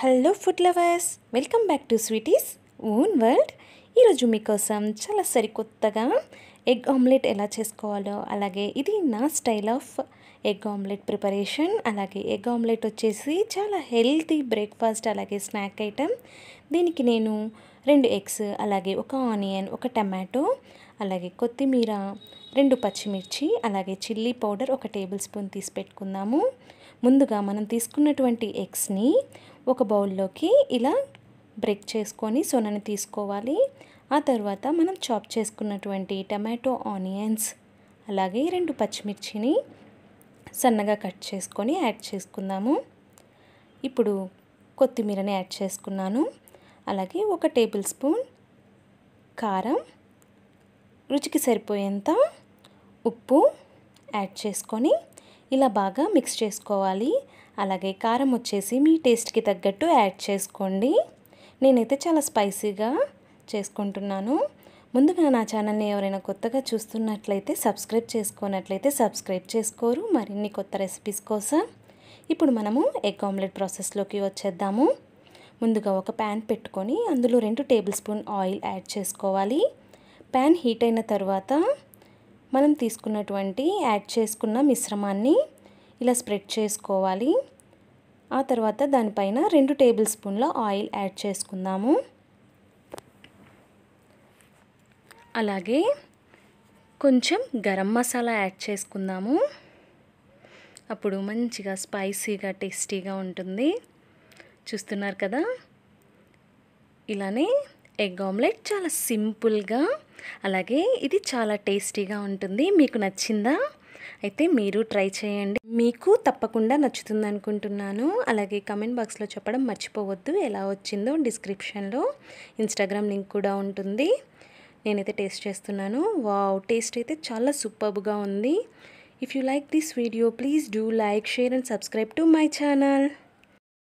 hello food lovers welcome back to sweetie's own world ఈరోజు మీకోసం చాలా సరికొత్తగా ఎగ్ ఆమ్లెట్ ఎలా చేసుకోవాలో అలాగే ఇది నా style of egg omelette preparation అలాగే ఎగ్ ఆమ్లెట్ వచ్చేసి చాలా హెల్తీ బ్రేక్ఫాస్ట్ అలాగే స్నాక్ ఐటెం దీనికి నేను రెండు ఎగ్స్ అలాగే ఒక ఆనియన్ ఒక టమాటో అలాగే కొత్తిమీర రెండు పచ్చిమిర్చి అలాగే చిల్లీ పౌడర్ ఒక టేబుల్ స్పూన్ తీసి పెట్టుకుందాము ముందుగా మనం తీసుకున్నటువంటి ఎగ్స్ని ఒక బౌల్లోకి ఇలా బ్రేక్ చేసుకొని సొనని తీసుకోవాలి ఆ తర్వాత మనం చాప్ చేసుకున్నటువంటి టమాటో ఆనియన్స్ అలాగే రెండు పచ్చిమిర్చిని సన్నగా కట్ చేసుకొని యాడ్ చేసుకుందాము ఇప్పుడు కొత్తిమీరని యాడ్ చేసుకున్నాను అలాగే ఒక టేబుల్ స్పూన్ కారం రుచికి సరిపోయేంత ఉప్పు యాడ్ చేసుకొని ఇలా బాగా మిక్స్ చేసుకోవాలి అలాగే కారం వచ్చేసి మీ టేస్ట్కి తగ్గట్టు యాడ్ చేసుకోండి నేనైతే చాలా స్పైసీగా చేసుకుంటున్నాను ముందుగా నా ఛానల్ని ఎవరైనా కొత్తగా చూస్తున్నట్లయితే సబ్స్క్రైబ్ చేసుకున్నట్లయితే సబ్స్క్రైబ్ చేసుకోరు మరిన్ని కొత్త రెసిపీస్ కోసం ఇప్పుడు మనము ఎగ్ ఆమ్లెట్ ప్రాసెస్లోకి వచ్చేద్దాము ముందుగా ఒక ప్యాన్ పెట్టుకొని అందులో రెండు టేబుల్ స్పూన్ ఆయిల్ యాడ్ చేసుకోవాలి ప్యాన్ హీట్ అయిన తర్వాత మనం తీసుకున్నటువంటి యాడ్ చేసుకున్న మిశ్రమాన్ని ఇలా స్ప్రెడ్ చేసుకోవాలి ఆ తర్వాత దానిపైన రెండు టేబుల్ స్పూన్ల ఆయిల్ యాడ్ చేసుకుందాము అలాగే కొంచెం గరం మసాలా యాడ్ చేసుకుందాము అప్పుడు మంచిగా స్పైసీగా టేస్టీగా ఉంటుంది చూస్తున్నారు కదా ఇలానే ఎగ్ ఆమ్లెట్ చాలా సింపుల్గా అలాగే ఇది చాలా టేస్టీగా ఉంటుంది మీకు నచ్చిందా అయితే మీరు ట్రై చేయండి మీకు తప్పకుండా నచ్చుతుంది అనుకుంటున్నాను అలాగే కమెంట్ బాక్స్లో చెప్పడం మర్చిపోవద్దు ఎలా వచ్చిందో డిస్క్రిప్షన్లో ఇన్స్టాగ్రామ్ లింక్ కూడా ఉంటుంది నేనైతే టేస్ట్ చేస్తున్నాను వావ్ టేస్ట్ అయితే చాలా సూపర్గా ఉంది if you like this video please do like share and subscribe to my channel